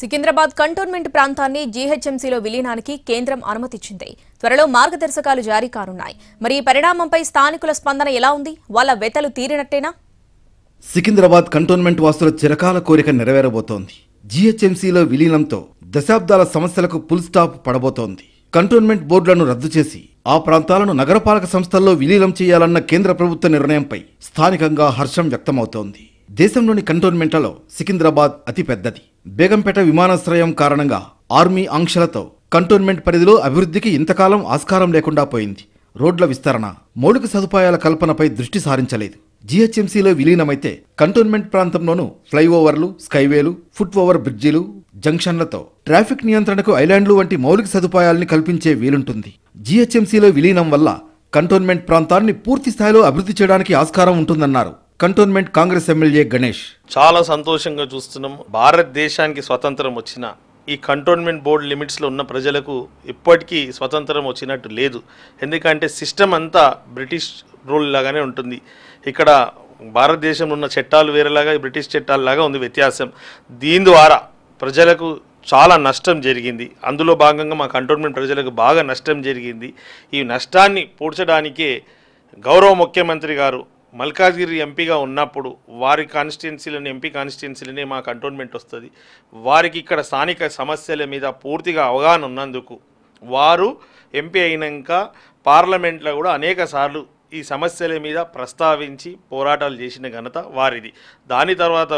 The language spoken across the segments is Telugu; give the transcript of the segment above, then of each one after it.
సికింద్రాబాద్ కంటోన్మెంట్ ప్రాంతాన్ని జీహెచ్ఎంసీలో విలీనానికి కేంద్రం అనుమతిచ్చింది త్వరలో మార్గదర్శకాలు జారీ కానున్నాయి మరి ఈ పరిణామంపై స్థానికుల స్పందన ఎలా ఉంది వాళ్ళ వెతలు తీరినట్టేనా సికింద్రాబాద్ కంటోన్మెంట్ వాసుల చిరకాల కోరిక నెరవేరబోతోంది జీహెచ్ఎంసీలో విలీనంతో దశాబ్దాల సమస్యలకు పుల్ స్టాప్ పడబోతోంది కంటోన్మెంట్ బోర్డులను రద్దు చేసి ఆ ప్రాంతాలను నగరపాలక సంస్థల్లో విలీనం చేయాలన్న కేంద్ర ప్రభుత్వ నిర్ణయంపై స్థానికంగా హర్షం వ్యక్తమవుతోంది దేశంలోని కంటోన్మెంట్లలో సికింద్రాబాద్ అతిపెద్దది బేగంపేట విమానాశ్రయం కారణంగా ఆర్మీ ఆంక్షలతో కంటోన్మెంట్ పరిధిలో అభివృద్ధికి ఇంతకాలం ఆస్కారం లేకుండా పోయింది రోడ్ల విస్తరణ మౌలిక సదుపాయాల కల్పనపై దృష్టి సారించలేదు జీహెచ్ఎంసీలో విలీనమైతే కంటోన్మెంట్ ప్రాంతంలోనూ ఫ్లైఓవర్లు స్కైవేలు ఫుట్ ఓవర్ బ్రిడ్జిలు జంక్షన్లతో ట్రాఫిక్ నియంత్రణకు ఐలాండ్లు వంటి మౌలిక సదుపాయాల్ని కల్పించే వీలుంటుంది జీహెచ్ఎంసీలో విలీనం వల్ల కంటోన్మెంట్ ప్రాంతాన్ని పూర్తి స్థాయిలో అభివృద్ధి చేయడానికి ఆస్కారం ఉంటుందన్నారు కంటోన్మెంట్ కాంగ్రెస్ ఎమ్మెల్యే గణేష్ చాలా సంతోషంగా చూస్తున్నాం భారతదేశానికి స్వతంత్రం వచ్చిన ఈ కంటోన్మెంట్ బోర్డు లిమిట్స్లో ఉన్న ప్రజలకు ఇప్పటికీ స్వతంత్రం వచ్చినట్టు లేదు ఎందుకంటే సిస్టమ్ అంతా బ్రిటిష్ రూల్ లాగానే ఉంటుంది ఇక్కడ భారతదేశంలో ఉన్న చట్టాలు వేరేలాగా బ్రిటిష్ చట్టాలలాగా ఉంది వ్యత్యాసం దీని ద్వారా ప్రజలకు చాలా నష్టం జరిగింది అందులో భాగంగా మా కంటోన్మెంట్ ప్రజలకు బాగా నష్టం జరిగింది ఈ నష్టాన్ని పూడ్చడానికే గౌరవ ముఖ్యమంత్రి గారు మల్కాజ్గిరి ఎంపీగా ఉన్నప్పుడు వారి కాన్స్టిట్యున్సీలను ఎంపీ కాన్స్టిట్యున్సీలని మా కంటోన్మెంట్ వస్తుంది వారికి ఇక్కడ స్థానిక సమస్యల మీద పూర్తిగా అవగాహన ఉన్నందుకు వారు ఎంపీ అయినాక పార్లమెంట్లో కూడా అనేక సార్లు ఈ సమస్యల మీద ప్రస్తావించి పోరాటాలు చేసిన ఘనత వారిది దాని తర్వాత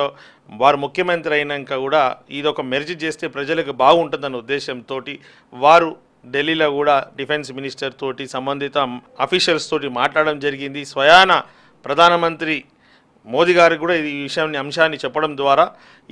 వారు ముఖ్యమంత్రి అయినాక కూడా ఇదొక మెరిజ్ చేస్తే ప్రజలకు బాగుంటుందన్న ఉద్దేశంతో వారు ఢిల్లీలో కూడా డిఫెన్స్ మినిస్టర్ తోటి సంబంధిత అఫీషియల్స్ తోటి మాట్లాడడం జరిగింది స్వయాన ప్రధానమంత్రి మోదీ గారికి కూడా ఈ విషయాన్ని అంశాన్ని చెప్పడం ద్వారా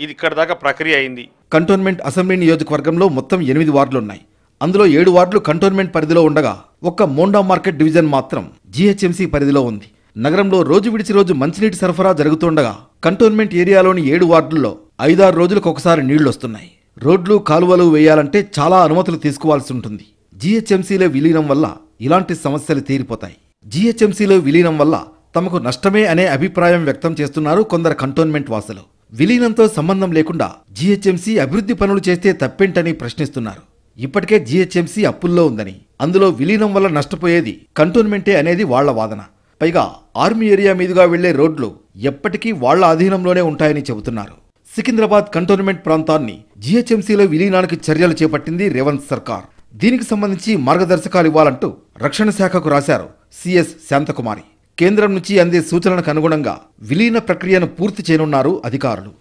ఇది ఇక్కడ దాకా ప్రక్రియ అయింది కంటోన్మెంట్ అసెంబ్లీ నియోజకవర్గంలో మొత్తం ఎనిమిది వార్డులు ఉన్నాయి అందులో ఏడు వార్డులు కంటోన్మెంట్ పరిధిలో ఉండగా ఒక్క మోండా మార్కెట్ డివిజన్ మాత్రం జీహెచ్ఎంసీ పరిధిలో ఉంది నగరంలో రోజు విడిచి రోజు మంచినీటి సరఫరా జరుగుతుండగా కంటోన్మెంట్ ఏరియాలోని ఏడు వార్డుల్లో ఐదారు రోజులకు ఒకసారి వస్తున్నాయి రోడ్లు కాలువలు వేయాలంటే చాలా అనుమతులు తీసుకోవాల్సి ఉంటుంది జీహెచ్ఎంసీలో విలీనం వల్ల ఇలాంటి సమస్యలు తీరిపోతాయి జీహెచ్ఎంసీలో విలీనం వల్ల తమకు నష్టమే అనే అభిప్రాయం వ్యక్తం చేస్తున్నారు కొందరు కంటోన్మెంట్ వాసులు విలీనంతో సంబంధం లేకుండా జీహెచ్ఎంసీ అభివృద్ధి పనులు చేస్తే తప్పేంటని ప్రశ్నిస్తున్నారు ఇప్పటికే జీహెచ్ఎంసీ అప్పుల్లో ఉందని అందులో విలీనం వల్ల నష్టపోయేది కంటోన్మెంటే అనేది వాళ్ల వాదన పైగా ఆర్మీ ఏరియా మీదుగా వెళ్లే రోడ్లు ఎప్పటికీ వాళ్ల అధీనంలోనే ఉంటాయని చెబుతున్నారు సికింద్రాబాద్ కంటోన్మెంట్ ప్రాంతాన్ని జీహెచ్ఎంసీలో విలీనానికి చర్యలు చేపట్టింది రేవంత్ సర్కార్ దీనికి సంబంధించి మార్గదర్శకాలు ఇవ్వాలంటూ రక్షణ శాఖకు రాశారు సిఎస్ శాంతకుమారి కేంద్రం నుంచి అందే సూచనలకు అనుగుణంగా విలీన ప్రక్రియను పూర్తి చేయనున్నారు అధికారులు